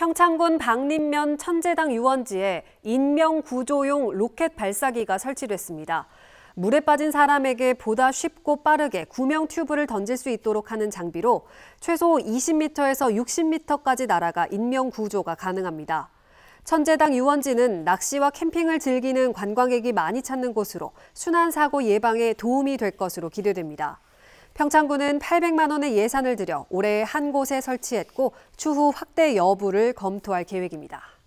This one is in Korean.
평창군 박림면 천재당 유원지에 인명구조용 로켓 발사기가 설치됐습니다. 물에 빠진 사람에게 보다 쉽고 빠르게 구명 튜브를 던질 수 있도록 하는 장비로 최소 20m에서 60m까지 날아가 인명구조가 가능합니다. 천재당 유원지는 낚시와 캠핑을 즐기는 관광객이 많이 찾는 곳으로 순환사고 예방에 도움이 될 것으로 기대됩니다. 평창군은 800만 원의 예산을 들여 올해 한 곳에 설치했고 추후 확대 여부를 검토할 계획입니다.